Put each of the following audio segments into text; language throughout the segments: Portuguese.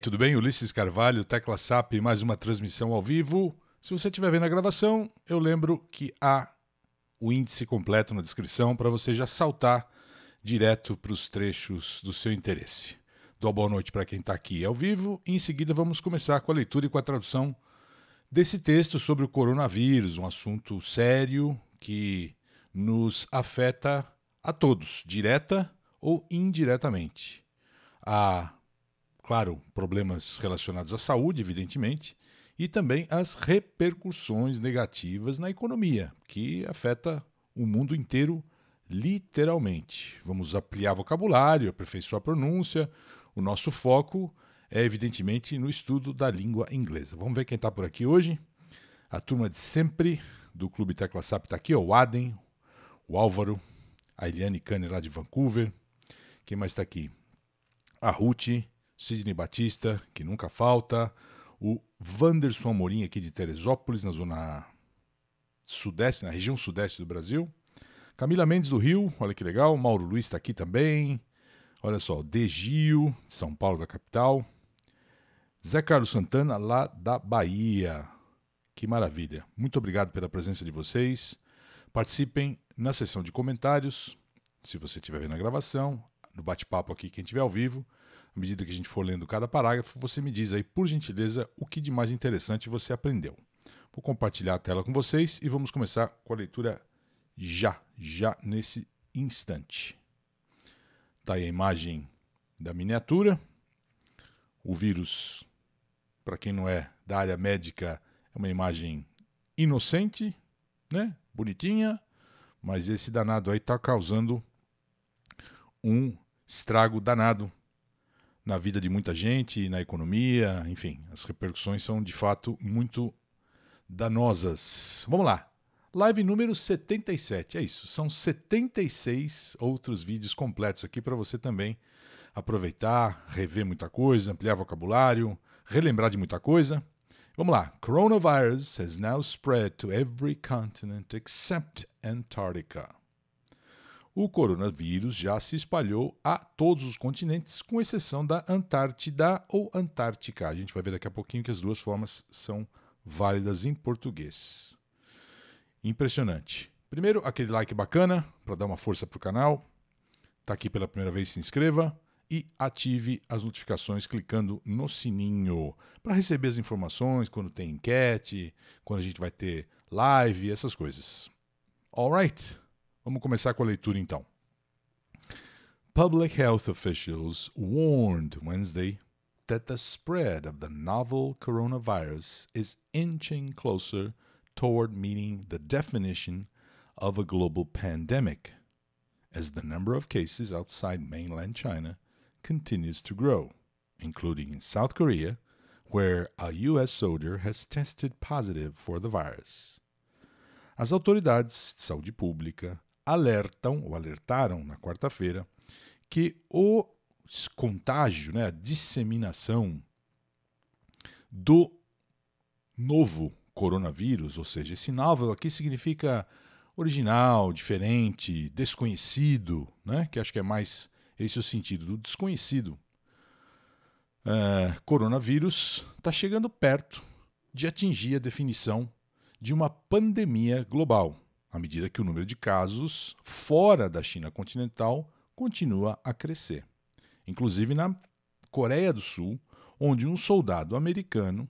Tudo bem? Ulisses Carvalho, Tecla SAP, mais uma transmissão ao vivo. Se você estiver vendo a gravação, eu lembro que há o índice completo na descrição para você já saltar direto para os trechos do seu interesse. Dou boa noite para quem está aqui ao vivo e em seguida vamos começar com a leitura e com a tradução desse texto sobre o coronavírus, um assunto sério que nos afeta a todos, direta ou indiretamente. A Claro, problemas relacionados à saúde, evidentemente, e também as repercussões negativas na economia, que afeta o mundo inteiro literalmente. Vamos ampliar vocabulário, aperfeiçoar a pronúncia. O nosso foco é, evidentemente, no estudo da língua inglesa. Vamos ver quem está por aqui hoje. A turma de sempre do Clube Tecla SAP está aqui, ó, o Adem, o Álvaro, a Eliane Cane lá de Vancouver. Quem mais está aqui? A Ruth, Sidney Batista, que nunca falta, o Wanderson Amorim, aqui de Teresópolis, na zona sudeste, na região sudeste do Brasil. Camila Mendes do Rio, olha que legal. Mauro Luiz está aqui também. Olha só, Degio, de São Paulo, da capital. Zé Carlos Santana, lá da Bahia. Que maravilha. Muito obrigado pela presença de vocês. Participem na sessão de comentários, se você estiver vendo a gravação, no bate-papo aqui, quem estiver ao vivo à medida que a gente for lendo cada parágrafo, você me diz aí, por gentileza, o que de mais interessante você aprendeu. Vou compartilhar a tela com vocês e vamos começar com a leitura já, já nesse instante. Está aí a imagem da miniatura. O vírus, para quem não é da área médica, é uma imagem inocente, né? Bonitinha, mas esse danado aí está causando um estrago danado na vida de muita gente, na economia, enfim, as repercussões são de fato muito danosas. Vamos lá. Live número 77, é isso. São 76 outros vídeos completos aqui para você também aproveitar, rever muita coisa, ampliar vocabulário, relembrar de muita coisa. Vamos lá. Coronavirus has now spread to every continent except Antarctica o coronavírus já se espalhou a todos os continentes, com exceção da Antártida ou Antártica. A gente vai ver daqui a pouquinho que as duas formas são válidas em português. Impressionante. Primeiro, aquele like bacana para dar uma força para o canal. Está aqui pela primeira vez, se inscreva e ative as notificações clicando no sininho para receber as informações quando tem enquete, quando a gente vai ter live, essas coisas. Alright? Vamos começar com a leitura então. Public health officials warned Wednesday that the spread of the novel coronavirus is inching closer toward meeting the definition of a global pandemic as the number of cases outside mainland China continues to grow, including in South Korea, where a U.S. soldier has tested positive for the virus. As autoridades de saúde pública alertam ou alertaram na quarta-feira que o contágio, né, a disseminação do novo coronavírus, ou seja, esse novel aqui significa original, diferente, desconhecido, né, que acho que é mais esse o sentido do desconhecido. Eh, coronavírus está chegando perto de atingir a definição de uma pandemia global à medida que o número de casos fora da China continental continua a crescer. Inclusive na Coreia do Sul, onde um soldado americano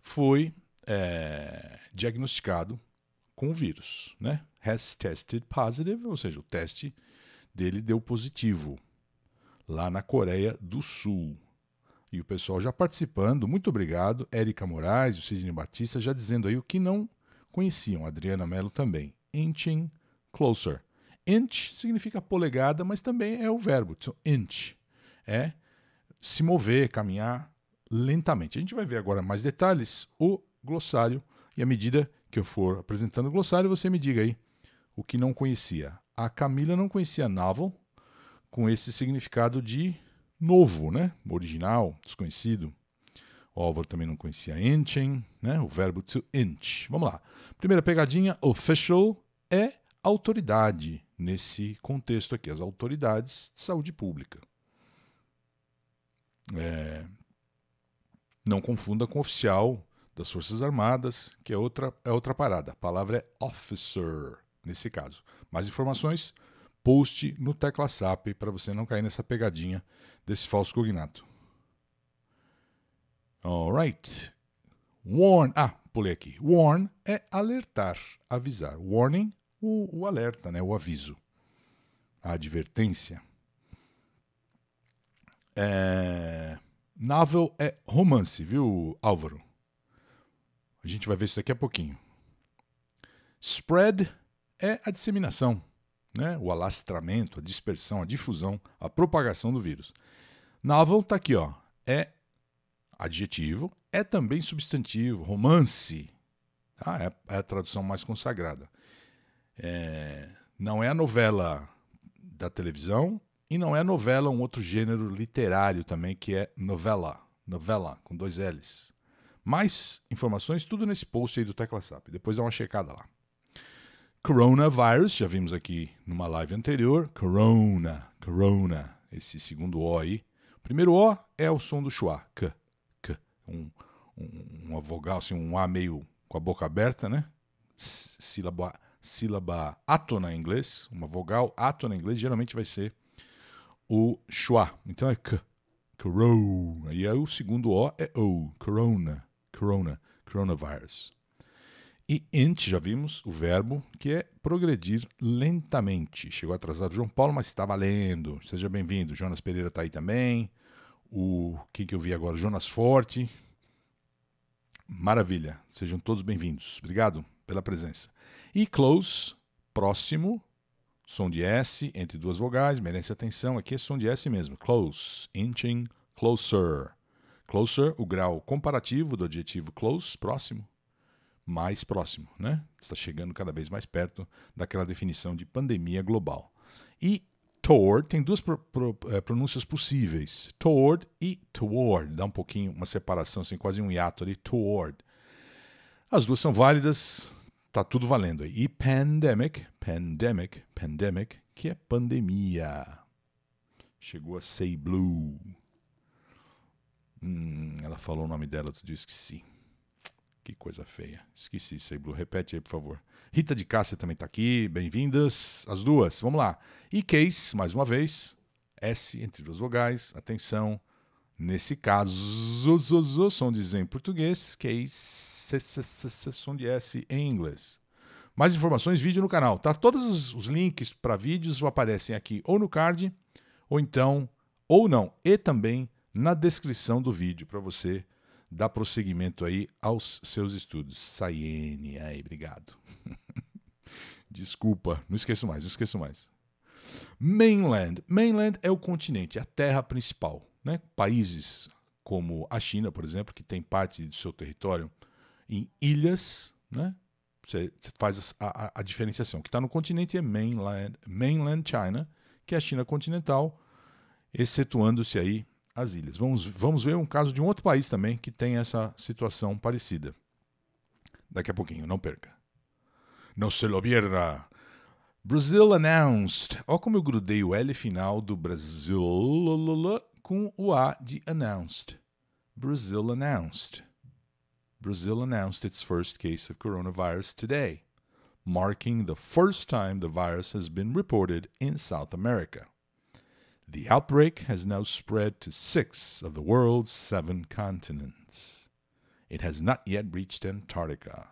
foi é, diagnosticado com o vírus, né? Has tested positive, ou seja, o teste dele deu positivo lá na Coreia do Sul. E o pessoal já participando, muito obrigado, Érica Moraes, o Sidney Batista, já dizendo aí o que não conheciam Adriana Mello também. Inching closer. Inch significa polegada, mas também é o verbo. So, inch é se mover, caminhar lentamente. A gente vai ver agora mais detalhes o glossário e à medida que eu for apresentando o glossário, você me diga aí o que não conhecia. A Camila não conhecia novel com esse significado de novo, né? Original, desconhecido. O Álvaro também não conhecia inching, né? O verbo to inch. Vamos lá. Primeira pegadinha, official é autoridade nesse contexto aqui, as autoridades de saúde pública. É, não confunda com oficial das Forças Armadas, que é outra, é outra parada. A palavra é officer nesse caso. Mais informações, post no Tecla SAP para você não cair nessa pegadinha desse falso cognato. Alright. Warn. Ah, pulei aqui. Warn é alertar, avisar. Warning, o, o alerta, né? o aviso. A advertência. É... Novel é romance, viu, Álvaro? A gente vai ver isso daqui a pouquinho. Spread é a disseminação, né? o alastramento, a dispersão, a difusão, a propagação do vírus. Novel está aqui, ó. é adjetivo, é também substantivo, romance. Tá? É, é a tradução mais consagrada. É, não é a novela da televisão e não é novela, um outro gênero literário também, que é novela. Novela, com dois L's. Mais informações, tudo nesse post aí do TeclaSap. Depois dá uma checada lá. Coronavirus, já vimos aqui numa live anterior. Corona, corona, esse segundo O aí. O primeiro O é o som do schwa, k um, um, uma vogal, assim, um A meio com a boca aberta, né? Sílaba, sílaba átona em inglês, uma vogal átona em inglês, geralmente vai ser o schwa. Então é k corona. E aí o segundo O é o, corona, corona, coronavirus. E int, já vimos o verbo, que é progredir lentamente. Chegou atrasado João Paulo, mas está valendo. Seja bem-vindo. Jonas Pereira está aí também o que, que eu vi agora? Jonas Forte. Maravilha. Sejam todos bem-vindos. Obrigado pela presença. E close, próximo, som de S entre duas vogais, merece atenção. Aqui é som de S mesmo. Close, inching closer. Closer, o grau comparativo do adjetivo close, próximo, mais próximo, né? Está chegando cada vez mais perto daquela definição de pandemia global. E toward, tem duas pro, pro, é, pronúncias possíveis, toward e toward, dá um pouquinho, uma separação, assim, quase um hiato ali, toward. As duas são válidas, tá tudo valendo aí. E pandemic, pandemic, pandemic, que é pandemia. Chegou a Say Blue. Hum, ela falou o nome dela, tu disse que sim. Que coisa feia. Esqueci isso aí, Blue. Repete aí, por favor. Rita de Cássia também está aqui. Bem-vindas, as duas. Vamos lá. E case, mais uma vez. S entre duas vogais. Atenção. Nesse caso, zo, som de Z em português, case, som de S em inglês. Mais informações, vídeo no canal, tá? Todos os links para vídeos aparecem aqui ou no card, ou então, ou não, e também na descrição do vídeo para você dá prosseguimento aí aos seus estudos. Sayene aí, obrigado. Desculpa, não esqueço mais, não esqueço mais. Mainland. Mainland é o continente, é a terra principal. Né? Países como a China, por exemplo, que tem parte do seu território em ilhas, né? você faz a, a, a diferenciação. O que está no continente é mainland, mainland China, que é a China continental, excetuando-se aí as ilhas. Vamos, vamos ver um caso de um outro país também que tem essa situação parecida. Daqui a pouquinho, não perca. Não se lo pierda. Brazil announced. Olha como eu grudei o L final do Brasil com o A de announced. Brazil announced. Brazil announced its first case of coronavirus today, marking the first time the virus has been reported in South America. The outbreak has now spread to six of the world's seven continents. It has not yet reached Antarctica.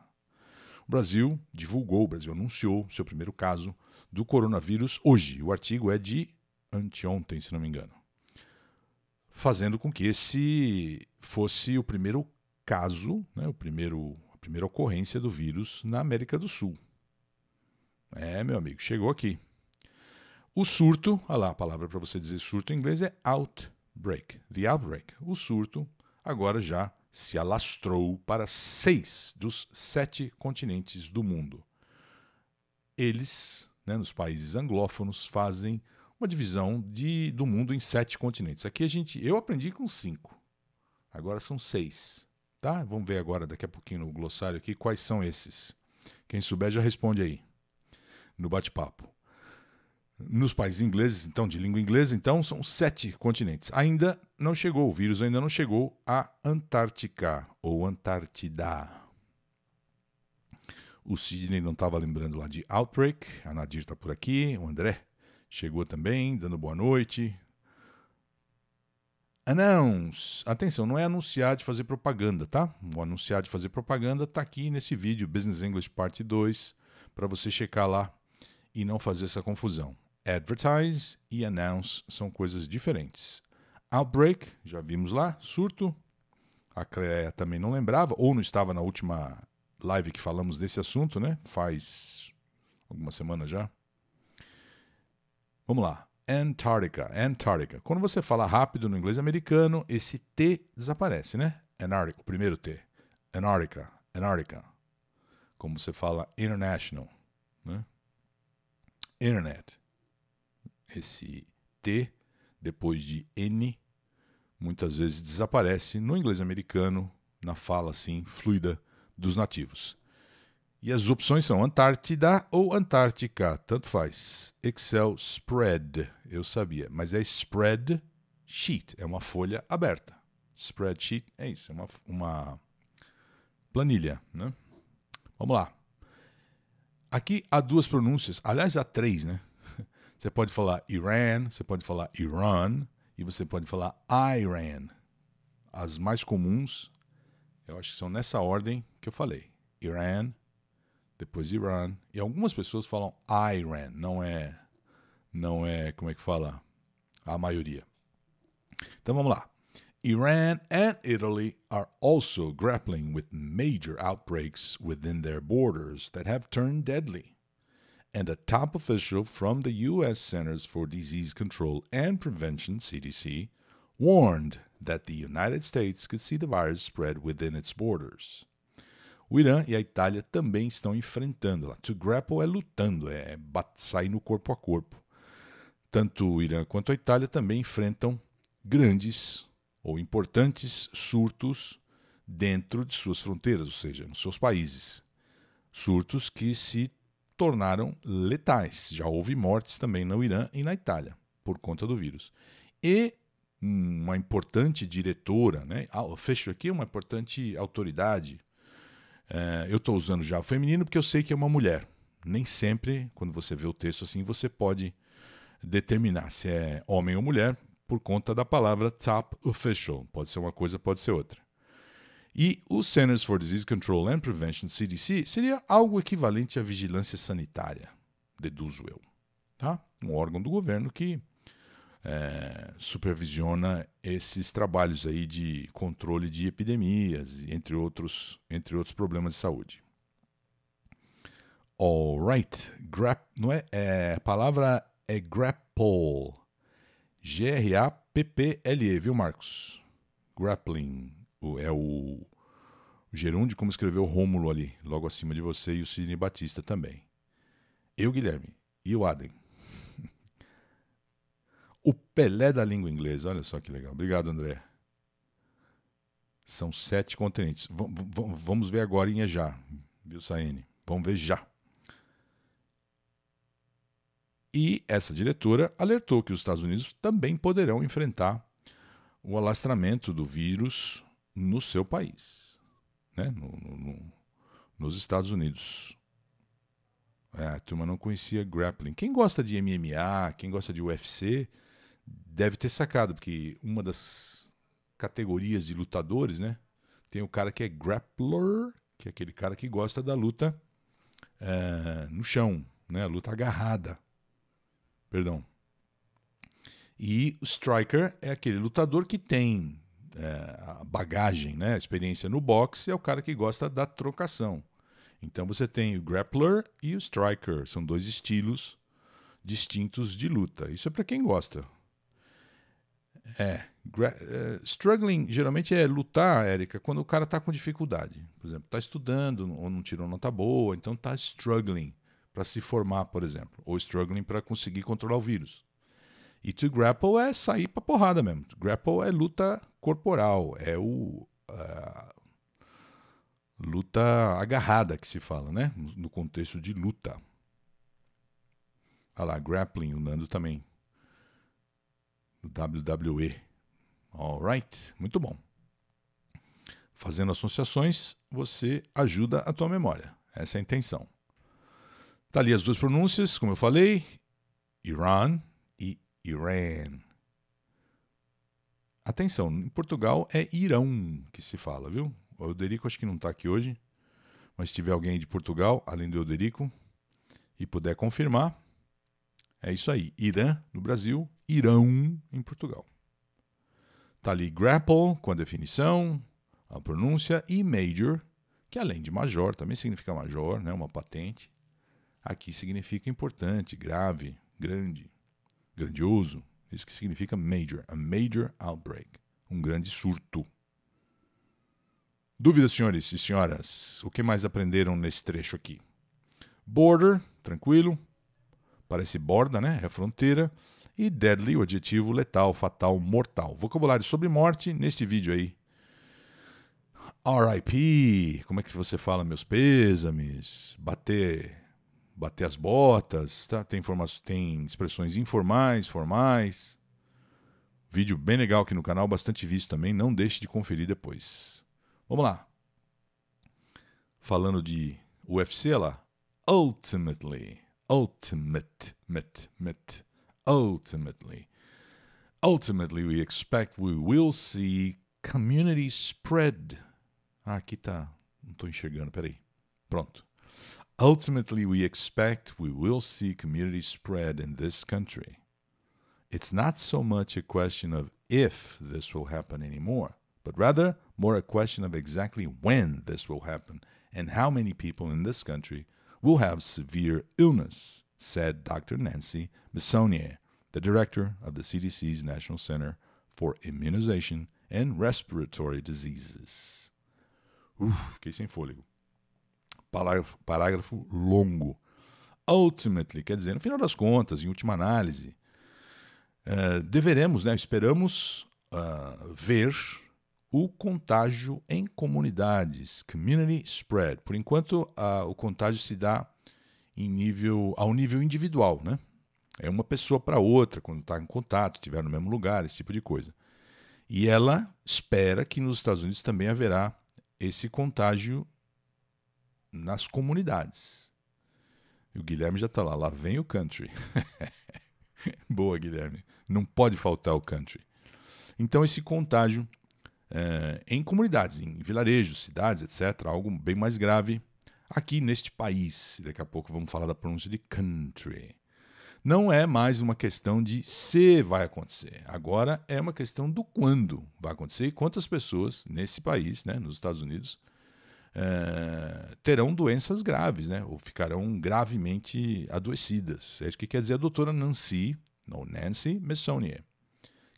O Brasil divulgou, o Brasil anunciou seu primeiro caso do coronavírus hoje. O artigo é de anteontem, se não me engano. Fazendo com que esse fosse o primeiro caso, né, o primeiro, a primeira ocorrência do vírus na América do Sul. É, meu amigo, chegou aqui. O surto, olha lá, a palavra para você dizer surto em inglês é outbreak. The outbreak, o surto, agora já se alastrou para seis dos sete continentes do mundo. Eles, né, nos países anglófonos, fazem uma divisão de, do mundo em sete continentes. Aqui a gente, eu aprendi com cinco, agora são seis. Tá? Vamos ver agora daqui a pouquinho no glossário aqui quais são esses. Quem souber já responde aí no bate-papo. Nos países ingleses, então, de língua inglesa, então, são sete continentes. Ainda não chegou, o vírus ainda não chegou à Antártica ou Antártida. O Sidney não estava lembrando lá de Outbreak, a Nadir está por aqui, o André chegou também, dando boa noite. Announce. Atenção, não é anunciar de fazer propaganda, tá? O anunciar de fazer propaganda está aqui nesse vídeo, Business English Parte 2, para você checar lá e não fazer essa confusão. Advertise e announce são coisas diferentes. Outbreak, já vimos lá, surto. A Cleia também não lembrava, ou não estava na última live que falamos desse assunto, né? Faz alguma semana já. Vamos lá. Antártica, Antártica. Quando você fala rápido no inglês americano, esse T desaparece, né? Antarctica, o primeiro T. Antarctica, Antarctica. Como você fala international, né? Internet esse T depois de N muitas vezes desaparece no inglês americano, na fala assim fluida dos nativos. E as opções são Antártida ou Antártica, tanto faz. Excel spread, eu sabia, mas é spread sheet, é uma folha aberta. Spreadsheet é isso, é uma, uma planilha, né? Vamos lá. Aqui há duas pronúncias, aliás há três, né? Você pode falar Iran, você pode falar Iran e você pode falar Iran. As mais comuns, eu acho que são nessa ordem que eu falei. Iran, depois Iran. E algumas pessoas falam Iran, não é não é, como é que fala? A maioria. Então vamos lá. Iran and Italy are also grappling with major outbreaks within their borders that have turned deadly and a top official from the U.S. Centers for Disease Control and Prevention, CDC, warned that the United States could see the virus spread within its borders. O Irã e a Itália também estão enfrentando-la. To grapple é lutando, é sair no corpo a corpo. Tanto o Irã quanto a Itália também enfrentam grandes ou importantes surtos dentro de suas fronteiras, ou seja, nos seus países. Surtos que se tornaram letais. Já houve mortes também no Irã e na Itália por conta do vírus. E uma importante diretora, né? Ah, fecho aqui, uma importante autoridade. É, eu estou usando já o feminino porque eu sei que é uma mulher. Nem sempre, quando você vê o texto assim, você pode determinar se é homem ou mulher por conta da palavra top official. Pode ser uma coisa, pode ser outra. E o Centers for Disease Control and Prevention, CDC, seria algo equivalente à vigilância sanitária, deduzo eu. Tá? Um órgão do governo que é, supervisiona esses trabalhos aí de controle de epidemias, entre outros, entre outros problemas de saúde. Alright, Grap, não é, é, a palavra é grapple, G-R-A-P-P-L-E, viu Marcos? Grappling, é o gerúndio, como escreveu Rômulo ali, logo acima de você, e o Sidney Batista também. Eu, Guilherme, e o Adem. o Pelé da língua inglesa, olha só que legal. Obrigado, André. São sete continentes. V vamos ver agora em já, viu, Saene? Vamos ver já. E essa diretora alertou que os Estados Unidos também poderão enfrentar o alastramento do vírus no seu país, né? No, no, no, nos Estados Unidos. É, a turma não conhecia grappling. Quem gosta de MMA, quem gosta de UFC, deve ter sacado, porque uma das categorias de lutadores, né? Tem o cara que é grappler, que é aquele cara que gosta da luta é, no chão, né? Luta agarrada. Perdão. E o striker é aquele lutador que tem é, a bagagem, né, a experiência no boxe, é o cara que gosta da trocação. Então você tem o grappler e o striker, são dois estilos distintos de luta. Isso é para quem gosta. É, uh, struggling geralmente é lutar, Érica, quando o cara está com dificuldade. Por exemplo, está estudando ou não tirou nota boa, então está struggling para se formar, por exemplo, ou struggling para conseguir controlar o vírus. E to grapple é sair pra porrada mesmo. To grapple é luta corporal, é o. Uh, luta agarrada que se fala, né? No contexto de luta. Olha ah lá, grappling, o Nando também. Do WWE. Alright, muito bom. Fazendo associações, você ajuda a tua memória. Essa é a intenção. Tá ali as duas pronúncias, como eu falei. Iran, que Atenção, em Portugal é irão que se fala, viu? O Euderico acho que não está aqui hoje, mas se tiver alguém de Portugal, além do Euderico, e puder confirmar, é isso aí. Irã no Brasil, irão em Portugal. Tá ali grapple com a definição, a pronúncia e major, que além de major também significa major, né, uma patente. Aqui significa importante, grave, grande grandioso, isso que significa major, a major outbreak, um grande surto. Dúvidas, senhores e senhoras, o que mais aprenderam nesse trecho aqui? Border, tranquilo, parece borda, né? É fronteira. E deadly, o adjetivo letal, fatal, mortal. Vocabulário sobre morte neste vídeo aí. RIP, como é que você fala meus pêsames? Bater bater as botas, tá? Tem, tem expressões informais, formais. Vídeo bem legal aqui no canal, bastante visto também. Não deixe de conferir depois. Vamos lá. Falando de UFC, olha lá. Ultimately. Ultimate. Mit, mit, ultimately. Ultimately, we expect we will see community spread. Ah, aqui tá. Não estou enxergando, peraí. Pronto. Ultimately, we expect we will see community spread in this country. It's not so much a question of if this will happen anymore, but rather more a question of exactly when this will happen and how many people in this country will have severe illness, said Dr. Nancy Messonnier, the director of the CDC's National Center for Immunization and Respiratory Diseases. Uf, fiquei sem fôlego. parágrafo, parágrafo longo. Ultimately, quer dizer, no final das contas, em última análise, é, deveremos, né, esperamos uh, ver o contágio em comunidades, community spread. Por enquanto, uh, o contágio se dá em nível, ao nível individual, né? É uma pessoa para outra, quando está em contato, estiver no mesmo lugar, esse tipo de coisa. E ela espera que nos Estados Unidos também haverá esse contágio nas comunidades. E o Guilherme já está lá, lá vem o country. Boa, Guilherme. Não pode faltar o country. Então, esse contágio é, em comunidades, em vilarejos, cidades, etc., algo bem mais grave aqui neste país. Daqui a pouco vamos falar da pronúncia de country. Não é mais uma questão de se vai acontecer. Agora é uma questão do quando vai acontecer e quantas pessoas nesse país, né, nos Estados Unidos, eh, terão doenças graves, né? Ou ficarão gravemente adoecidas. É isso que quer dizer a doutora Nancy, ou Nancy Messonnier,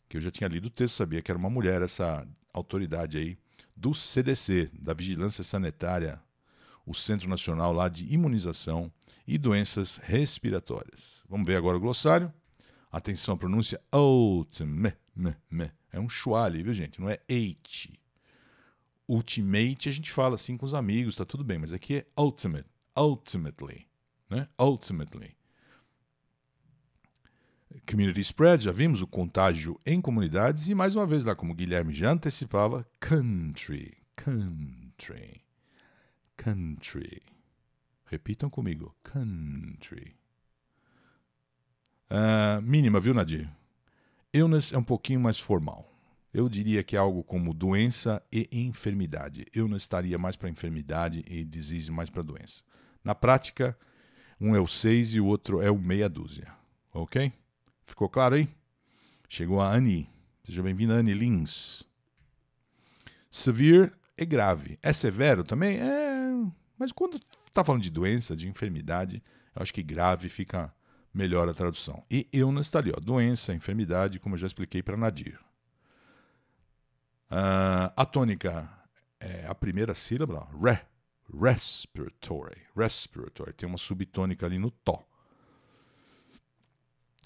que eu já tinha lido o texto, sabia que era uma mulher, essa autoridade aí do CDC, da Vigilância Sanitária, o Centro Nacional lá de Imunização e Doenças Respiratórias. Vamos ver agora o glossário. Atenção à pronúncia. É um schwa ali, viu, gente? Não é eight. Ultimate a gente fala assim com os amigos, tá tudo bem, mas aqui é ultimate, ultimately, né? Ultimately. Community spread, já vimos o contágio em comunidades e mais uma vez lá como o Guilherme já antecipava, country, country, country. Repitam comigo, country. Uh, mínima, viu, Nadir? Illness é um pouquinho mais formal. Eu diria que é algo como doença e enfermidade. Eu não estaria mais para enfermidade e disease mais para doença. Na prática, um é o 6 e o outro é o meia dúzia. Ok? Ficou claro aí? Chegou a Annie. Seja bem-vinda, Annie Lins. Severe é grave. É severo também? É. Mas quando está falando de doença, de enfermidade, eu acho que grave fica melhor a tradução. E eu não estaria. Ó, doença, enfermidade, como eu já expliquei para Nadir. Uh, a tônica é a primeira sílaba, re, respiratory, respiratory. Tem uma subtônica ali no to.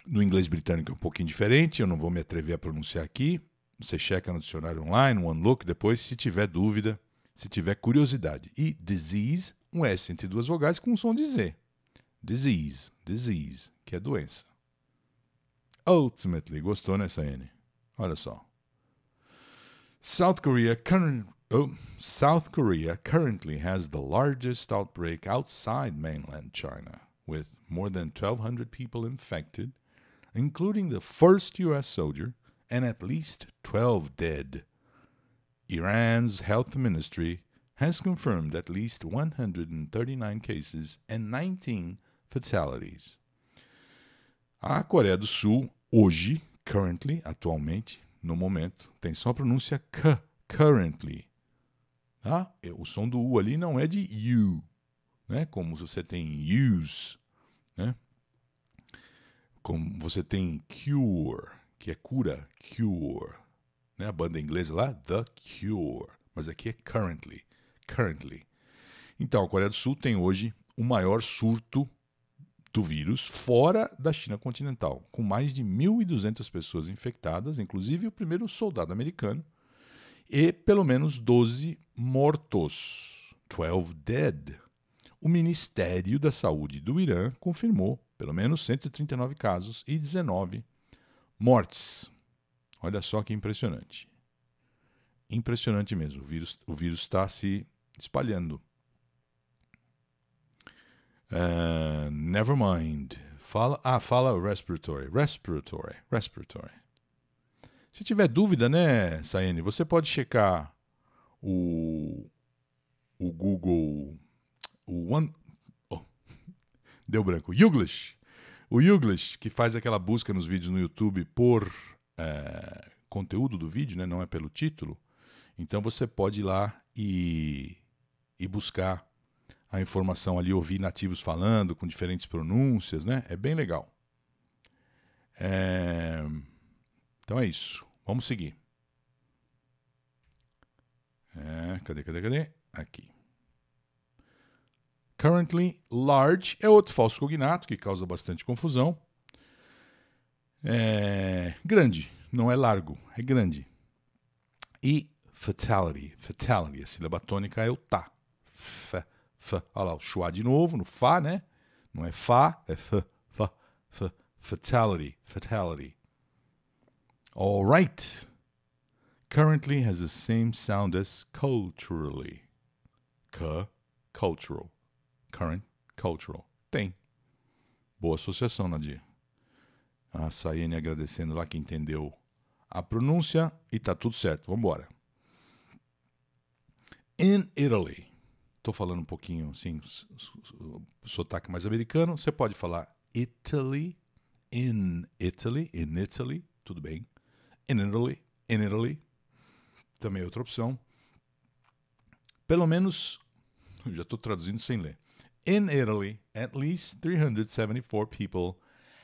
No inglês britânico é um pouquinho diferente, eu não vou me atrever a pronunciar aqui. Você checa no dicionário online, One Look, depois, se tiver dúvida, se tiver curiosidade. E disease, um S entre duas vogais com um som de Z. Disease, disease, que é doença. Ultimately, gostou né, nessa N? Olha só. South Korea current oh, South Korea currently has the largest outbreak outside mainland China, with more than 1,200 people infected, including the first U.S. soldier and at least 12 dead. Iran's health ministry has confirmed at least 139 cases and 19 fatalities. A Coreia do Sul, hoje, currently, atualmente, no momento, tem só a pronúncia c, currently. Tá? O som do U ali não é de you, né? como você tem use, né? como você tem cure, que é cura, cure. Né? A banda inglesa lá, The Cure, mas aqui é currently, currently. Então, a Coreia do Sul tem hoje o maior surto do vírus fora da China continental, com mais de 1.200 pessoas infectadas, inclusive o primeiro soldado americano, e pelo menos 12 mortos. 12 dead. O Ministério da Saúde do Irã confirmou pelo menos 139 casos e 19 mortes. Olha só que impressionante. Impressionante mesmo. O vírus está se espalhando. Uh, never mind. Fala, ah, fala respiratory, respiratory, respiratory. Se tiver dúvida, né, Saene, você pode checar o, o Google, o One, oh, deu branco, Youglish, o Youglish que faz aquela busca nos vídeos no YouTube por eh, conteúdo do vídeo, né, não é pelo título, então você pode ir lá e, e buscar a informação ali, ouvir nativos falando com diferentes pronúncias, né? É bem legal. É... Então é isso. Vamos seguir. É, cadê, cadê, cadê? Aqui. Currently, large é outro falso cognato que causa bastante confusão. É grande, não é largo, é grande. E fatality, fatality, a sílaba tônica é o tá. F F. Olha lá, o schwa de novo, no Fá, né? Não é Fá, é F, F, F, fatality, fatality. All right. Currently has the same sound as culturally. C, cultural. Current, cultural. Tem. Boa associação, Nadir. A Saiane agradecendo lá que entendeu a pronúncia e tá tudo certo. Vamos embora. In Italy. Estou falando um pouquinho, assim, sotaque mais americano. Você pode falar Italy, in Italy, in Italy, tudo bem. In Italy, in Italy, também é outra opção. Pelo menos, já estou traduzindo sem ler. In Italy, at least 374 people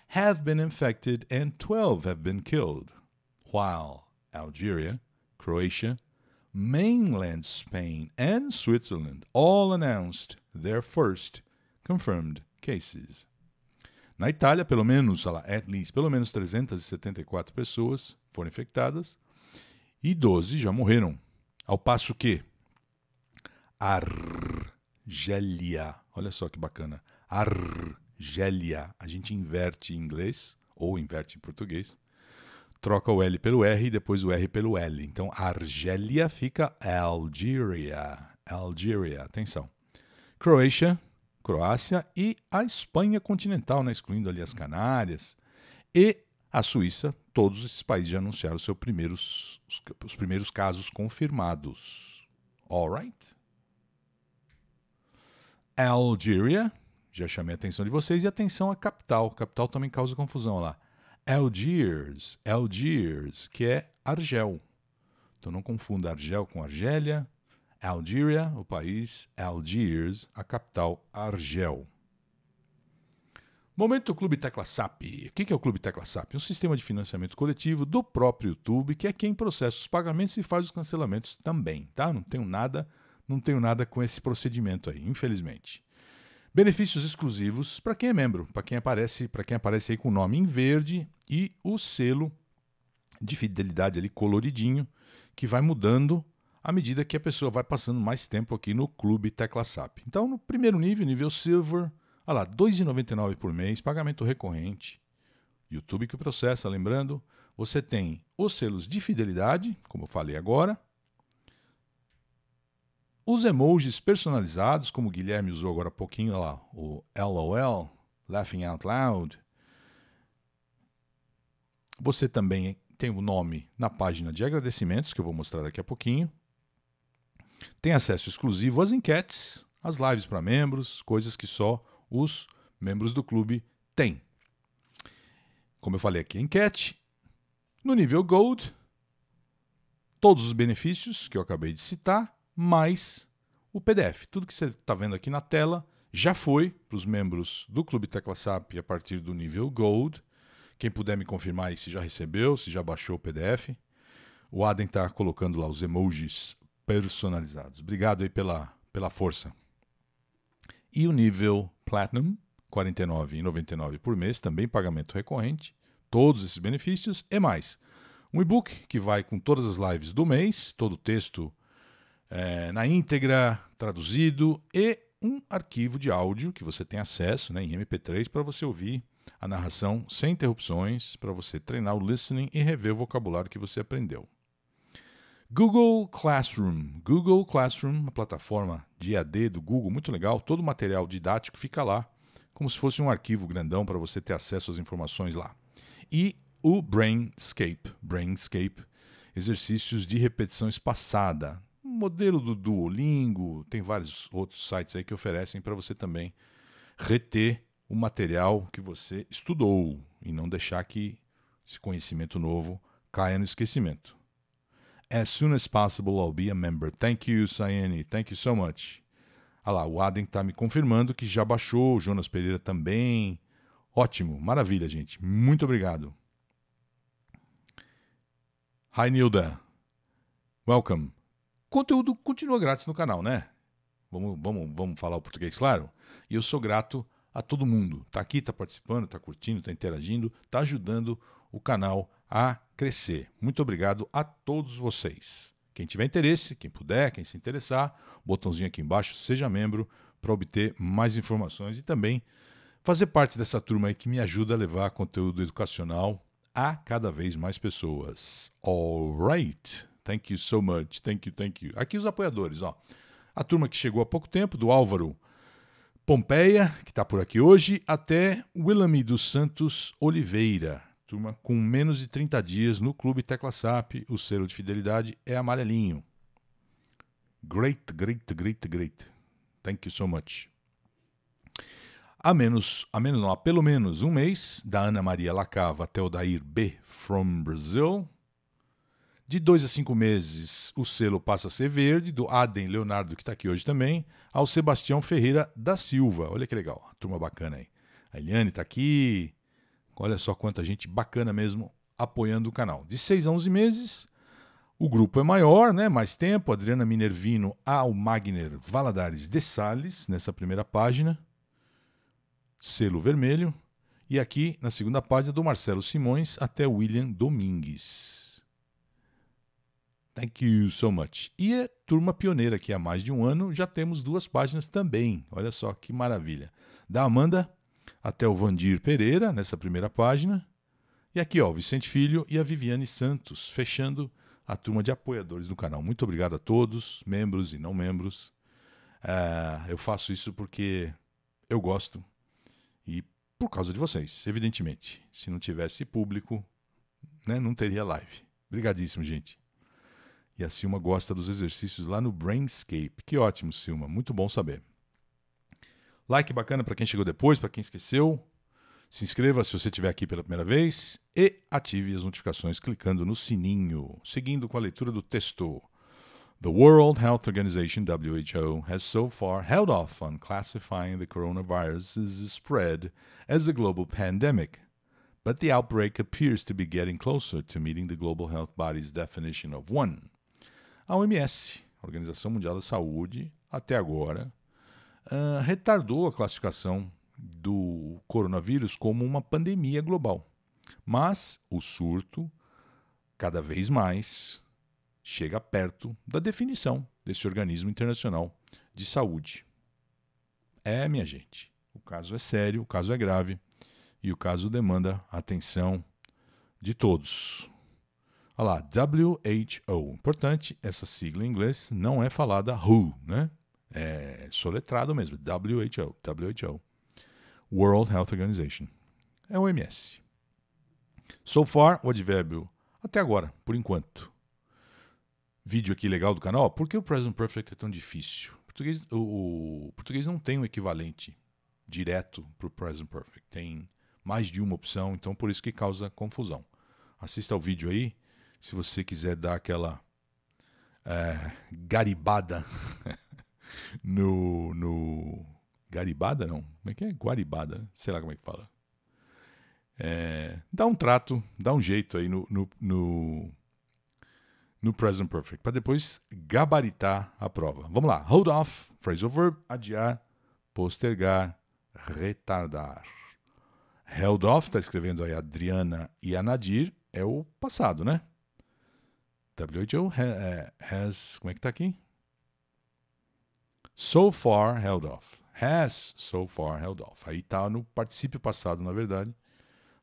have been infected and 12 have been killed, while Algeria, Croatia, mainland Spain and Switzerland all announced their first confirmed cases. Na Itália, pelo menos, at least, pelo menos 374 pessoas foram infectadas e 12 já morreram. Ao passo que Argélia, olha só que bacana, Argélia, a gente inverte em inglês ou inverte em português, troca o L pelo R e depois o R pelo L. Então, Argélia fica Algeria. Algeria, atenção. Croácia, Croácia e a Espanha continental, né, excluindo ali as Canárias. E a Suíça, todos esses países já anunciaram seus primeiros, os primeiros casos confirmados. All right? Algeria, já chamei a atenção de vocês, e atenção à capital. A capital também causa confusão lá. Algiers, Algiers, que é Argel. Então não confunda Argel com Argélia. Algéria, o país, Algiers, a capital, Argel. Momento Clube Tecla SAP. O que é o Clube Tecla SAP? É um sistema de financiamento coletivo do próprio YouTube, que é quem processa os pagamentos e faz os cancelamentos também, tá? Não tenho nada, não tenho nada com esse procedimento aí, infelizmente. Benefícios exclusivos para quem é membro, para quem aparece, para quem aparece aí com o nome em verde e o selo de fidelidade ali coloridinho, que vai mudando à medida que a pessoa vai passando mais tempo aqui no clube Tecla SAP. Então, no primeiro nível, nível Silver, olha lá, R$ 2,99 por mês, pagamento recorrente. YouTube que processa, lembrando, você tem os selos de fidelidade, como eu falei agora, os emojis personalizados, como o Guilherme usou agora há pouquinho, olha lá, o LOL, Laughing Out Loud. Você também tem o nome na página de agradecimentos, que eu vou mostrar daqui a pouquinho. Tem acesso exclusivo às enquetes, às lives para membros, coisas que só os membros do clube têm. Como eu falei aqui, enquete. No nível Gold, todos os benefícios que eu acabei de citar mais o PDF. Tudo que você está vendo aqui na tela já foi para os membros do Clube Tecla SAP a partir do nível Gold. Quem puder me confirmar aí se já recebeu, se já baixou o PDF. O Adem está colocando lá os emojis personalizados. Obrigado aí pela, pela força. E o nível Platinum, R$ 49,99 por mês, também pagamento recorrente. Todos esses benefícios e mais. Um e-book que vai com todas as lives do mês, todo o texto é, na íntegra, traduzido e um arquivo de áudio que você tem acesso né, em MP3 para você ouvir a narração sem interrupções, para você treinar o listening e rever o vocabulário que você aprendeu. Google Classroom. Google Classroom, uma plataforma de EAD do Google, muito legal. Todo o material didático fica lá, como se fosse um arquivo grandão para você ter acesso às informações lá. E o Brainscape. Brainscape, exercícios de repetição espaçada modelo do Duolingo, tem vários outros sites aí que oferecem para você também reter o material que você estudou e não deixar que esse conhecimento novo caia no esquecimento. As soon as possible, I'll be a member. Thank you, Sayane. Thank you so much. Olha ah lá, o Adem está me confirmando que já baixou, o Jonas Pereira também. Ótimo, maravilha, gente. Muito obrigado. Hi, Nilda. Welcome conteúdo continua grátis no canal, né? Vamos, vamos, vamos falar o português claro? E eu sou grato a todo mundo. Tá aqui, tá participando, tá curtindo, tá interagindo, tá ajudando o canal a crescer. Muito obrigado a todos vocês. Quem tiver interesse, quem puder, quem se interessar, botãozinho aqui embaixo, seja membro para obter mais informações e também fazer parte dessa turma aí que me ajuda a levar conteúdo educacional a cada vez mais pessoas. All right. Thank you so much. Thank you, thank you. Aqui os apoiadores, ó. A turma que chegou há pouco tempo, do Álvaro Pompeia, que está por aqui hoje, até Willamy dos Santos Oliveira. Turma com menos de 30 dias no Clube Tecla SAP. O selo de fidelidade é amarelinho. Great, great, great, great. Thank you so much. A menos, a menos não, há pelo menos um mês, da Ana Maria Lacava até o Dair B. from Brazil. De dois a cinco meses, o selo passa a ser verde, do Adem Leonardo, que está aqui hoje também, ao Sebastião Ferreira da Silva. Olha que legal, turma bacana aí. A Eliane está aqui. Olha só quanta gente bacana mesmo apoiando o canal. De seis a onze meses, o grupo é maior, né? mais tempo. Adriana Minervino ao Magner Valadares de Sales, nessa primeira página. Selo vermelho. E aqui, na segunda página, do Marcelo Simões até William Domingues. Thank you so much. E a turma pioneira que há mais de um ano já temos duas páginas também. Olha só que maravilha. Da Amanda até o Vandir Pereira nessa primeira página. E aqui, ó, o Vicente Filho e a Viviane Santos, fechando a turma de apoiadores do canal. Muito obrigado a todos, membros e não membros. É, eu faço isso porque eu gosto e por causa de vocês, evidentemente. Se não tivesse público, né, não teria live. Obrigadíssimo, gente. E a Silma gosta dos exercícios lá no Brainscape. Que ótimo, Silma. Muito bom saber. Like bacana para quem chegou depois, para quem esqueceu. Se inscreva se você estiver aqui pela primeira vez e ative as notificações clicando no sininho. Seguindo com a leitura do texto. The World Health Organization, WHO, has so far held off on classifying the coronavirus's spread as a global pandemic, but the outbreak appears to be getting closer to meeting the global health body's definition of one a OMS, a Organização Mundial da Saúde, até agora, uh, retardou a classificação do coronavírus como uma pandemia global. Mas o surto, cada vez mais, chega perto da definição desse organismo internacional de saúde. É, minha gente, o caso é sério, o caso é grave e o caso demanda atenção de todos. Olha lá, WHO. Importante, essa sigla em inglês não é falada WHO, né? É soletrado mesmo, WHO, WHO. World Health Organization. É o OMS. So far, o advérbio até agora, por enquanto. Vídeo aqui legal do canal. Por que o Present Perfect é tão difícil? O português, o, o português não tem um equivalente direto para o Present Perfect. Tem mais de uma opção, então por isso que causa confusão. Assista ao vídeo aí se você quiser dar aquela é, garibada no, no. Garibada não? Como é que é? Guaribada, sei lá como é que fala. É, dá um trato, dá um jeito aí no, no, no, no Present Perfect, para depois gabaritar a prova. Vamos lá. Hold off, phrasal verb, adiar, postergar, retardar. Held off, está escrevendo aí a Adriana e a Nadir, é o passado, né? WHO eh, has. Como é que tá aqui? So far held off. Has so far held off. Aí tá no particípio passado, na verdade.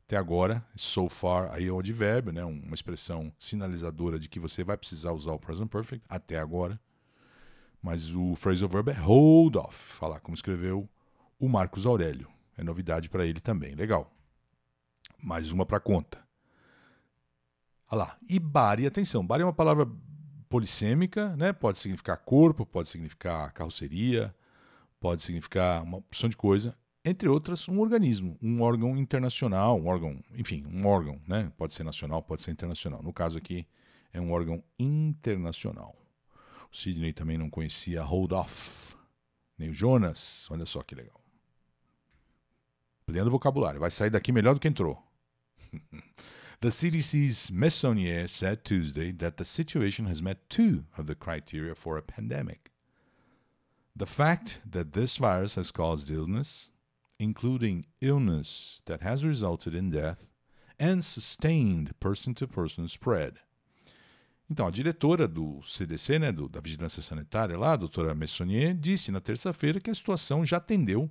Até agora, so far aí é um advérbio, né? uma expressão sinalizadora de que você vai precisar usar o present perfect, até agora. Mas o phrasal verb é hold off, falar como escreveu o Marcos Aurélio. É novidade para ele também, legal. Mais uma para conta. Olha lá. E bari, atenção, bari é uma palavra polissêmica, né? Pode significar corpo, pode significar carroceria, pode significar uma opção de coisa, entre outras, um organismo, um órgão internacional, um órgão, enfim, um órgão, né? Pode ser nacional, pode ser internacional. No caso aqui, é um órgão internacional. O Sidney também não conhecia Hold Off, nem o Jonas. Olha só que legal. Ampliando o vocabulário, vai sair daqui melhor do que entrou. The CDC's Messonnier said Tuesday that the situation has met two of the criteria for a pandemic. The fact that this virus has caused illness, including illness that has resulted in death, and sustained person-to-person -person spread. Então, a diretora do CDC, né, do, da Vigilância Sanitária lá, a doutora Messonnier, disse na terça-feira que a situação já atendeu,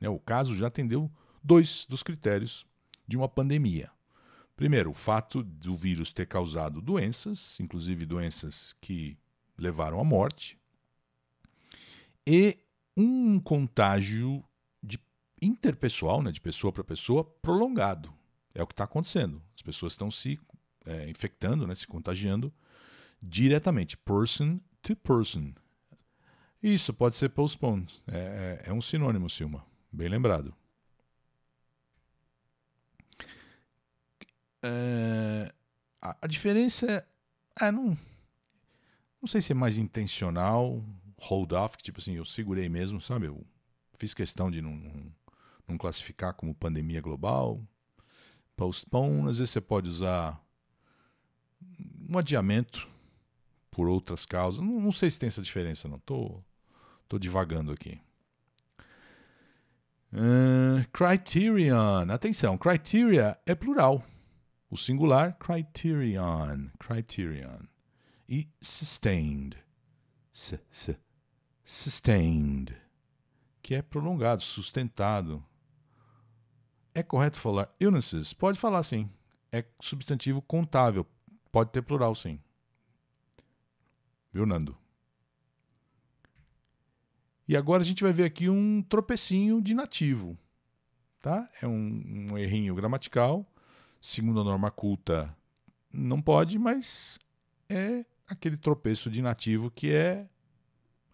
né, o caso já atendeu dois dos critérios de uma pandemia. Primeiro, o fato do vírus ter causado doenças, inclusive doenças que levaram à morte, e um contágio de interpessoal, né, de pessoa para pessoa, prolongado. É o que está acontecendo. As pessoas estão se é, infectando, né, se contagiando diretamente, person to person. Isso pode ser postponed. É, é, é um sinônimo, Silma. Bem lembrado. É, a, a, diferença é, é. Não, não sei se é mais intencional, hold off, que tipo assim, eu segurei mesmo, sabe? Eu fiz questão de não, não, não classificar como pandemia global. Postpone, às vezes você pode usar um adiamento por outras causas. Não, não sei se tem essa diferença, não. Tô, tô divagando aqui. Uh, criterion. Atenção, criteria é plural. O singular, criterion, criterion. E sustained, s -s sustained, que é prolongado, sustentado. É correto falar illnesses? Pode falar sim. É substantivo contável. Pode ter plural sim. Viu, Nando? E agora a gente vai ver aqui um tropecinho de nativo. Tá? É um, um errinho gramatical segundo a norma culta, não pode, mas é aquele tropeço de nativo que é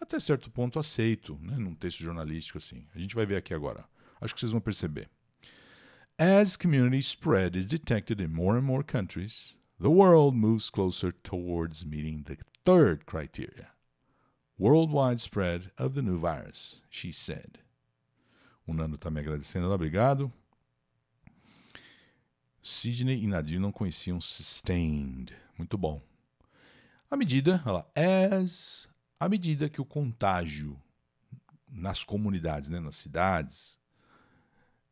até certo ponto aceito, né, num texto jornalístico assim. A gente vai ver aqui agora. Acho que vocês vão perceber. As community spread is detected in more and more countries, the world moves closer towards meeting the third criteria. Worldwide spread of the new virus, she said. O Nando está me agradecendo, obrigado. Sidney e Nadir não conheciam sustained. Muito bom. À medida, olha lá, as, à medida que o contágio nas comunidades, né, nas cidades,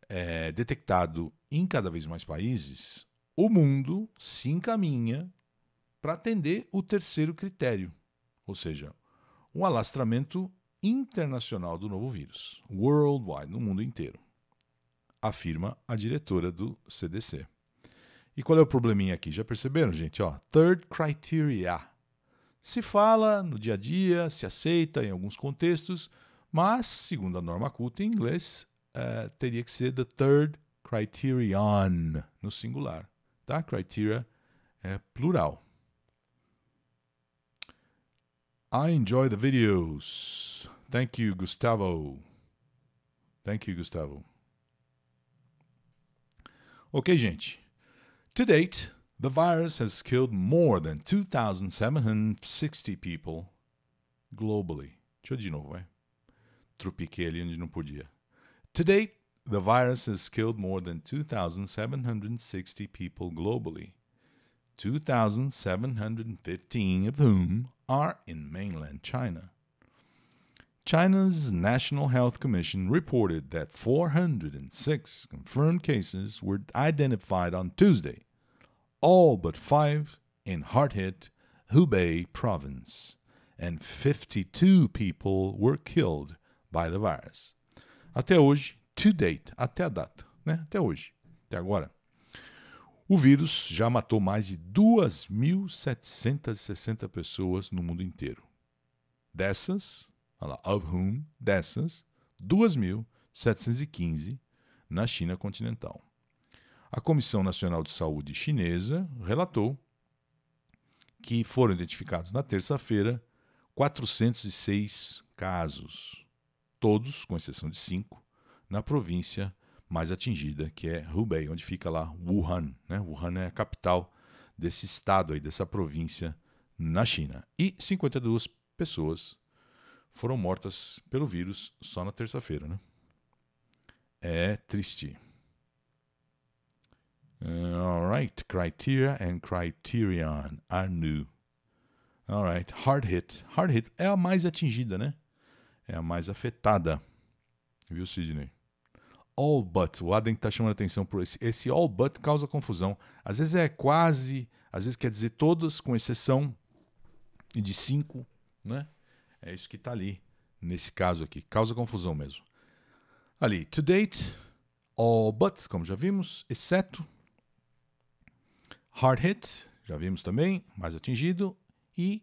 é detectado em cada vez mais países, o mundo se encaminha para atender o terceiro critério, ou seja, um alastramento internacional do novo vírus, worldwide, no mundo inteiro, afirma a diretora do CDC. E qual é o probleminha aqui? Já perceberam, gente? Ó, third criteria. Se fala no dia a dia, se aceita em alguns contextos, mas, segundo a norma culta em inglês, uh, teria que ser the third criterion, no singular. Tá? Criteria é plural. I enjoy the videos. Thank you, Gustavo. Thank you, Gustavo. Ok, gente. To date, the virus has killed more than 2,760 people globally. Deixa eu de novo, vai. ali onde não podia. To date, the virus has killed more than 2,760 people globally, 2,715 of whom are in mainland China. China's National Health Commission reported that 406 confirmed cases were identified on Tuesday, all but five in hard hit Hubei province, and 52 people were killed by the virus. Até hoje, to date, até a data, né? até hoje, até agora. O vírus já matou mais de 2.760 pessoas no mundo inteiro. Dessas, lá, of whom, dessas, 2.715 na China continental. A Comissão Nacional de Saúde Chinesa relatou que foram identificados na terça-feira 406 casos, todos, com exceção de cinco, na província mais atingida, que é Hubei, onde fica lá Wuhan. Né? Wuhan é a capital desse estado aí, dessa província na China. E 52 pessoas foram mortas pelo vírus só na terça-feira, né? É triste. Uh, alright, Criteria and Criterion are new. Alright, Hard Hit. Hard Hit é a mais atingida, né? É a mais afetada. Viu, Sidney? All but. O Adam está chamando atenção por esse. Esse all but causa confusão. Às vezes é quase, às vezes quer dizer todas, com exceção de cinco, né? É isso que está ali, nesse caso aqui. Causa confusão mesmo. Ali, to date, all but, como já vimos, exceto. Hard hit, já vimos também, mais atingido. E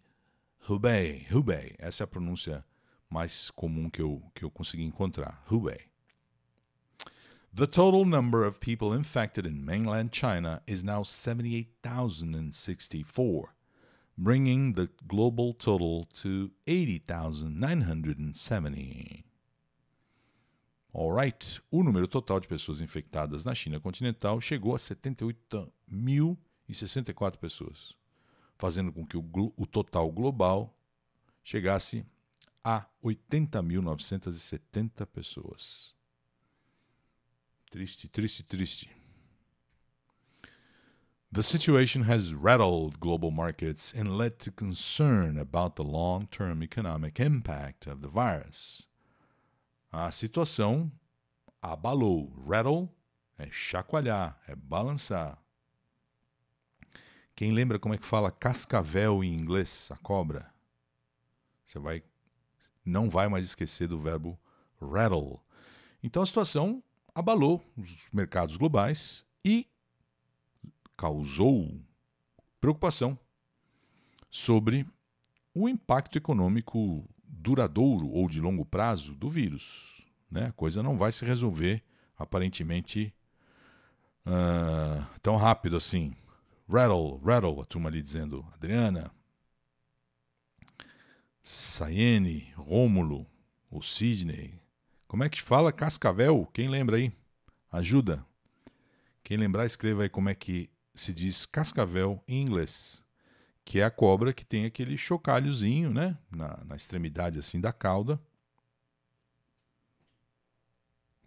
Hubei, Hubei. Essa é a pronúncia mais comum que eu, que eu consegui encontrar. Hubei. The total number of people infected in mainland China is now 78,064 bringing the global total to 80,970. Alright, o número total de pessoas infectadas na China continental chegou a 78.064 pessoas, fazendo com que o, o total global chegasse a 80.970 pessoas. Triste, triste, triste. The situation has rattled global markets and led to concern about the long term economic impact of the virus. A situação abalou. Rattle é chacoalhar, é balançar. Quem lembra como é que fala cascavel em inglês, a cobra? Você vai não vai mais esquecer do verbo rattle. Então a situação abalou os mercados globais e causou preocupação sobre o impacto econômico duradouro ou de longo prazo do vírus. Né? A coisa não vai se resolver, aparentemente, uh, tão rápido assim. Rattle, rattle, a turma ali dizendo. Adriana, Saiene, Rômulo, o Sidney. Como é que fala Cascavel? Quem lembra aí? Ajuda. Quem lembrar, escreva aí como é que se diz cascavel em inglês, que é a cobra que tem aquele chocalhozinho, né, na, na extremidade assim da cauda.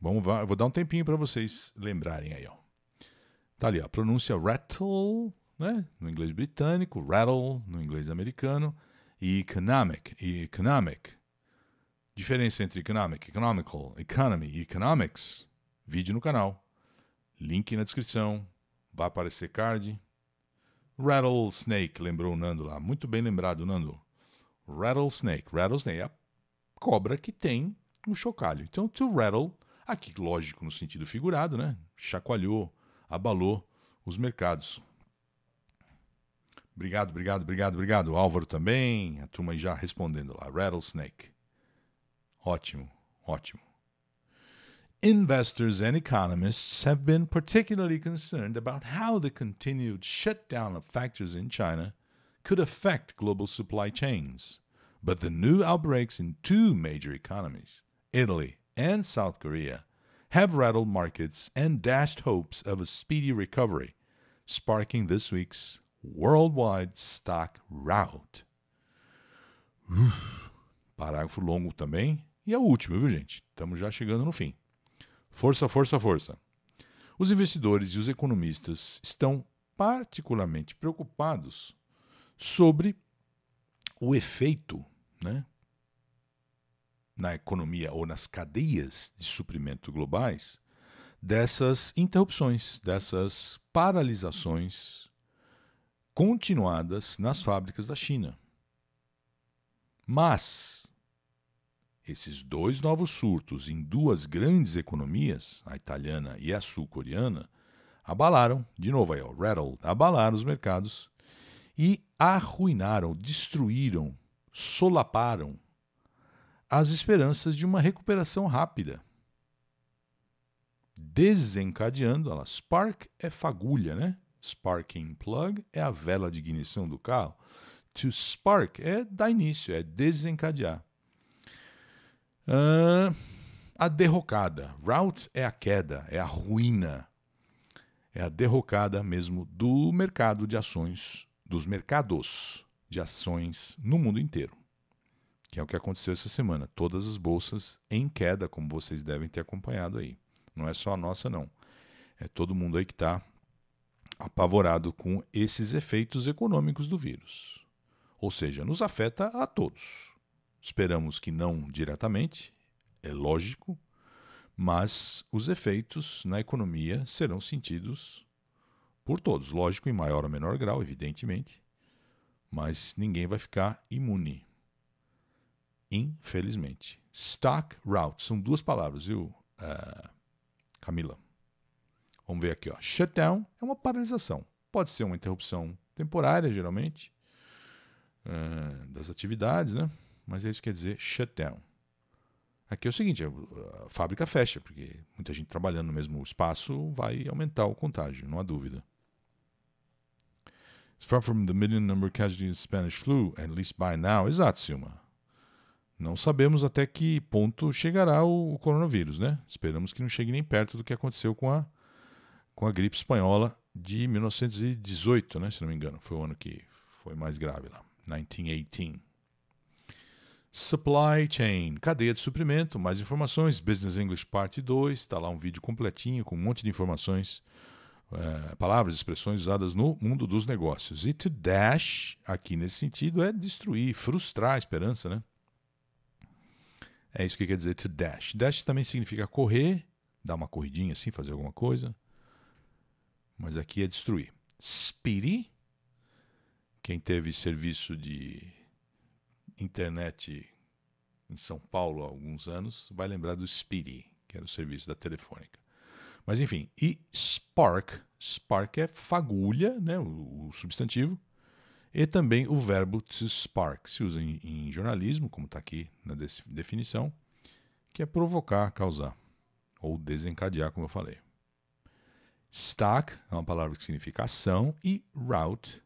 Vamos, lá, vou dar um tempinho para vocês lembrarem aí, ó. Tá ali, ó, a pronúncia rattle, né, no inglês britânico, rattle no inglês americano, e economic, e economic. Diferença entre economic, economical, economy e economics. Vídeo no canal. Link na descrição. Vai aparecer card. Rattlesnake, lembrou o Nando lá. Muito bem lembrado, Nando. Rattlesnake. Rattlesnake é a cobra que tem um chocalho. Então, to rattle, aqui, lógico, no sentido figurado, né? Chacoalhou, abalou os mercados. Obrigado, obrigado, obrigado, obrigado. Álvaro também, a turma já respondendo lá. Rattlesnake. Ótimo, ótimo. Investors and economists have been particularly concerned about how the continued shutdown of factories in China could affect global supply chains. But the new outbreaks in two major economies, Italy and South Korea, have rattled markets and dashed hopes of a speedy recovery, sparking this week's worldwide stock rout. Parágrafo longo também. E é o último, viu, gente? Estamos já chegando no fim. Força, força, força. Os investidores e os economistas estão particularmente preocupados sobre o efeito né, na economia ou nas cadeias de suprimento globais dessas interrupções, dessas paralisações continuadas nas fábricas da China. Mas esses dois novos surtos em duas grandes economias, a italiana e a sul-coreana, abalaram, de novo aí, o rattle, abalaram os mercados e arruinaram, destruíram, solaparam as esperanças de uma recuperação rápida. Desencadeando, ela, spark é fagulha, né? Sparking plug é a vela de ignição do carro. To spark é dar início, é desencadear. Uh, a derrocada. Rout é a queda, é a ruína. É a derrocada mesmo do mercado de ações, dos mercados de ações no mundo inteiro. Que é o que aconteceu essa semana. Todas as bolsas em queda, como vocês devem ter acompanhado aí. Não é só a nossa, não. É todo mundo aí que está apavorado com esses efeitos econômicos do vírus. Ou seja, nos afeta a todos. Esperamos que não diretamente, é lógico, mas os efeitos na economia serão sentidos por todos, lógico, em maior ou menor grau, evidentemente, mas ninguém vai ficar imune. Infelizmente. Stock route são duas palavras, viu, uh, Camila? Vamos ver aqui, ó. Shutdown é uma paralisação. Pode ser uma interrupção temporária, geralmente, uh, das atividades, né? mas isso quer dizer shutdown. Aqui é o seguinte, a fábrica fecha, porque muita gente trabalhando no mesmo espaço vai aumentar o contágio, não há dúvida. It's far from the million number of casualties of Spanish flu, at least by now. Exato, Silma. Não sabemos até que ponto chegará o, coronavírus, né? Esperamos que não chegue nem perto do que aconteceu com a, com a gripe espanhola de 1918, né? Se não me engano, foi o ano que foi mais grave lá, 1918. Supply Chain, cadeia de suprimento, mais informações, Business English Parte 2, está lá um vídeo completinho com um monte de informações, é, palavras, expressões usadas no mundo dos negócios. E to dash, aqui nesse sentido, é destruir, frustrar a esperança, né? É isso que quer dizer to dash. Dash também significa correr, dar uma corridinha assim, fazer alguma coisa, mas aqui é destruir. Speedy, quem teve serviço de internet em São Paulo há alguns anos vai lembrar do Speedy, que era o serviço da Telefônica. Mas enfim, e spark, spark é fagulha, né, o, o substantivo, e também o verbo to spark, se usa em, em jornalismo, como está aqui na definição, que é provocar, causar, ou desencadear, como eu falei. Stack é uma palavra que significa ação, e route,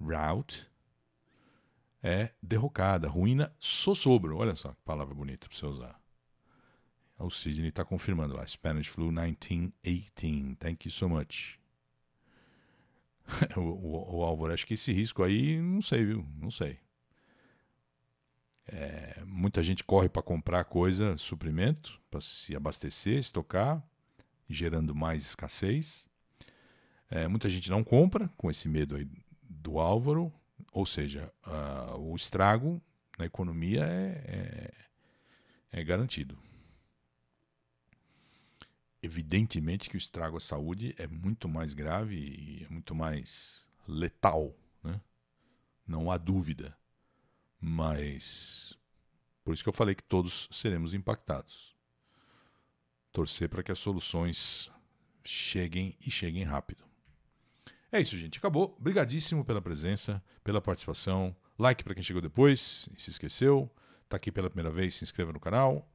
route é derrocada. Ruína sossobro. Olha só que palavra bonita para você usar. O Sidney está confirmando lá. Spanish Flu 1918. Thank you so much. o, o, o Álvaro, acho que esse risco aí, não sei, viu? Não sei. É, muita gente corre para comprar coisa, suprimento, para se abastecer, estocar, gerando mais escassez. É, muita gente não compra, com esse medo aí do Álvaro, ou seja, o estrago na economia é, é, é garantido. Evidentemente que o estrago à saúde é muito mais grave e é muito mais letal, né? não há dúvida. Mas por isso que eu falei que todos seremos impactados. Torcer para que as soluções cheguem e cheguem rápido. É isso, gente. Acabou. Obrigadíssimo pela presença, pela participação. Like para quem chegou depois e se esqueceu. Está aqui pela primeira vez, se inscreva no canal.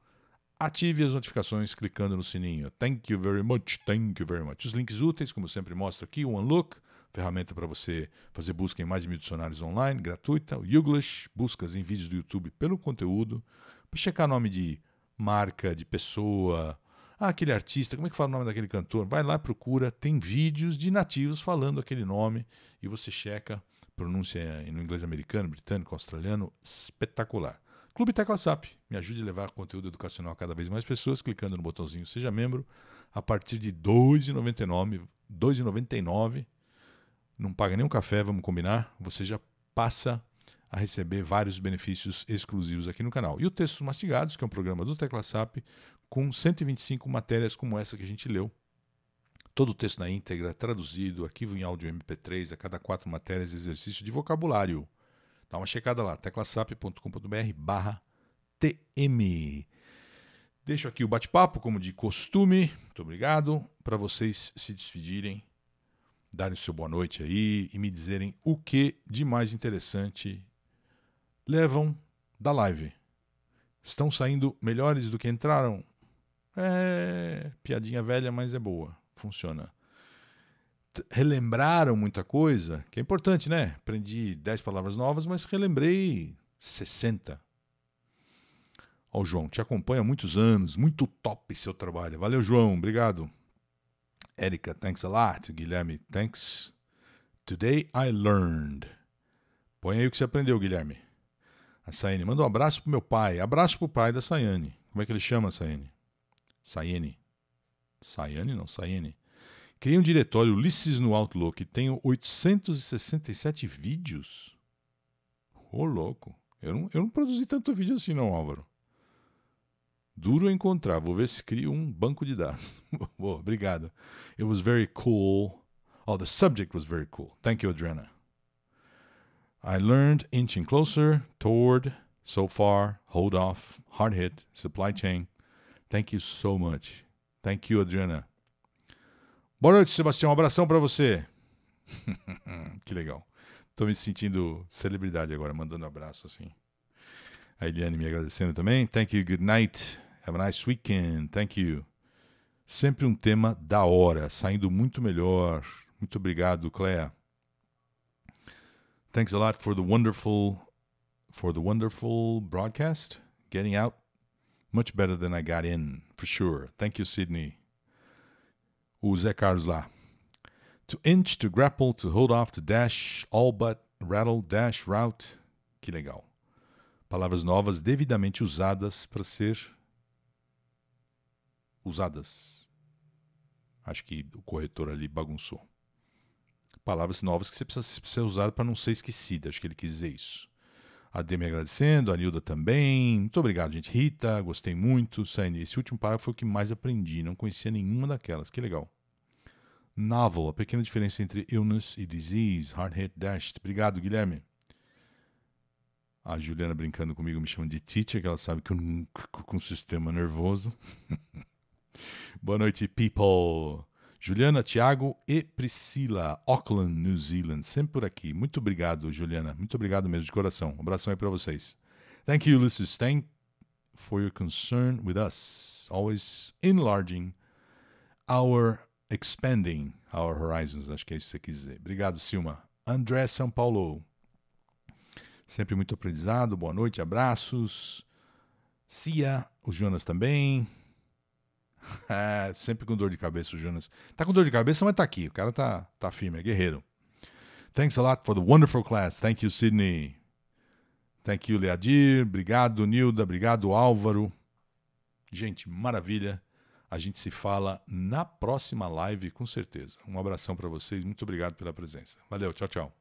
Ative as notificações clicando no sininho. Thank you very much, thank you very much. Os links úteis, como sempre mostro aqui, o OneLook, ferramenta para você fazer busca em mais de mil dicionários online, gratuita. O Youglish, buscas em vídeos do YouTube pelo conteúdo. Para checar nome de marca, de pessoa, ah, aquele artista, como é que fala o nome daquele cantor? Vai lá, procura, tem vídeos de nativos falando aquele nome e você checa, pronúncia no inglês americano, britânico, australiano, espetacular. Clube Tecla SAP, me ajude a levar conteúdo educacional a cada vez mais pessoas, clicando no botãozinho Seja Membro, a partir de R$ 2,99, 2,99, não paga nenhum café, vamos combinar, você já passa a receber vários benefícios exclusivos aqui no canal. E o Textos Mastigados, que é um programa do TeclaSap, com 125 matérias como essa que a gente leu. Todo o texto na íntegra, traduzido, arquivo em áudio MP3, a cada quatro matérias, exercício de vocabulário. Dá uma checada lá, teclasap.com.br barra TM. Deixo aqui o bate-papo, como de costume. Muito obrigado. Para vocês se despedirem, darem seu boa noite aí e me dizerem o que de mais interessante levam da live. Estão saindo melhores do que entraram? É piadinha velha, mas é boa, funciona. relembraram muita coisa, que é importante, né? Aprendi 10 palavras novas, mas relembrei 60. Ó, oh, João, te acompanha há muitos anos, muito top seu trabalho. Valeu, João, obrigado. Erika, thanks a lot. Guilherme, thanks. Today I learned. Põe aí o que você aprendeu, Guilherme. A Saiane, manda um abraço pro meu pai. Abraço pro pai da Saiane. Como é que ele chama, Saiane? Saiene. Saiane não, Saiene. Criei um diretório Ulisses no Outlook e tenho 867 vídeos. Ô, oh, louco. Eu não, eu não produzi tanto vídeo assim não, Álvaro. Duro é encontrar. Vou ver se crio um banco de dados. Boa, obrigado. It was very cool. Oh, the subject was very cool. Thank you, Adrena. I learned inching closer, toward, so far, hold off, hard hit, supply chain. Thank you so much. Thank you, Adriana. Boa noite, Sebastião. Um abração para você. que legal. Tô me sentindo celebridade agora, mandando um abraço assim. A Eliane me agradecendo também. Thank you, good night. Have a nice weekend. Thank you. Sempre um tema da hora, saindo muito melhor. Muito obrigado, Clea. Thanks a lot for the wonderful for the wonderful broadcast. Getting out Much better than I got in, for sure. Thank you, Sydney. O Zé Carlos lá. To inch, to grapple, to hold off, to dash, all but, rattle, dash, route. Que legal. Palavras novas devidamente usadas para ser usadas. Acho que o corretor ali bagunçou. Palavras novas que você precisa ser usada para não ser esquecida. Acho que ele quis dizer isso. A Demi agradecendo, a Nilda também. Muito obrigado, gente. Rita, gostei muito. Saini, esse último parágrafo foi o que mais aprendi. Não conhecia nenhuma daquelas. Que legal. Novel, a pequena diferença entre illness e disease. Hard hit dashed. Obrigado, Guilherme. A Juliana brincando comigo me chama de teacher, que ela sabe que eu nunca com sistema nervoso. Boa noite, people. Juliana, Tiago e Priscila, Auckland, New Zealand, sempre por aqui. Muito obrigado, Juliana. Muito obrigado mesmo, de coração. Um abração aí para vocês. Thank you, Ulysses Thank for your concern with us. Always enlarging our, expanding our horizons. Acho que é isso que você quis dizer. Obrigado, Silma. André São Paulo. Sempre muito aprendizado. Boa noite, abraços. Cia, o Jonas também. É, sempre com dor de cabeça o Jonas. Tá com dor de cabeça, mas tá aqui. O cara tá, tá firme, é guerreiro. Thanks a lot for the wonderful class. Thank you, Sydney. Thank you, Leadir. Obrigado, Nilda. Obrigado, Álvaro. Gente, maravilha. A gente se fala na próxima live, com certeza. Um abração para vocês. Muito obrigado pela presença. Valeu, tchau, tchau.